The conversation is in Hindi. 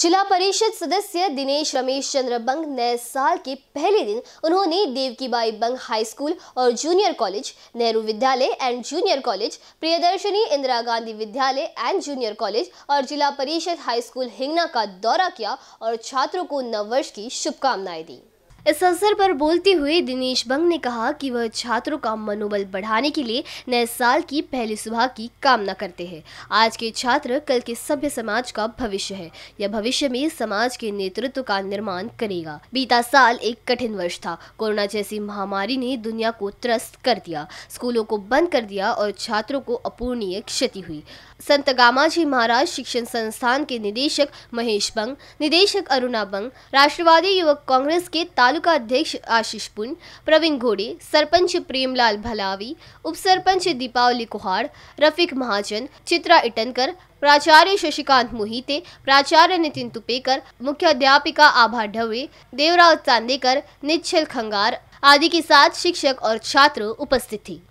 जिला परिषद सदस्य दिनेश रमेश चंद्र बंग नए साल के पहले दिन उन्होंने देवकी बाई बंग हाई स्कूल और junior college Nehru Vidyalaya and junior college Priyadarshini Indira Gandhi Vidyalaya and junior college और जिला परिषद हाई स्कूल हिंगना का दौरा किया और छात्रों को नववर्ष की शुभकामनाएं दी इस अवसर पर बोलते हुए दिनेश बंग ने कहा कि वह छात्रों का मनोबल बढ़ाने के लिए नए साल की पहली सुबह की कामना करते हैं आज के छात्र कल के सभ्य समाज का भविष्य है यह भविष्य में समाज के नेतृत्व का निर्माण करेगा बीता साल एक कठिन वर्ष था कोरोना जैसी महामारी ने दुनिया को त्रस्त कर दिया स्कूलों को बंद कर दिया और छात्रों को अपूर्णीय क्षति हुई संत गामाजी महाराज शिक्षण संस्थान के निदेशक महेश बंग निदेशक अरुणा बंग राष्ट्रवादी युवक कांग्रेस के तालुका अध्यक्ष आशीष पुंड प्रवीण घोड़े सरपंच प्रेमलाल भलावी उपसरपंच दीपावली कुहाड़ रफीक महाजन चित्रा इटनकर प्राचार्य शशिकांत मोहिते प्राचार्य नितिन तुपेकर मुख्याध्यापिका आभा ढवे देवराव चांदेकर निश्चल खंगार आदि के साथ शिक्षक और छात्र उपस्थित थे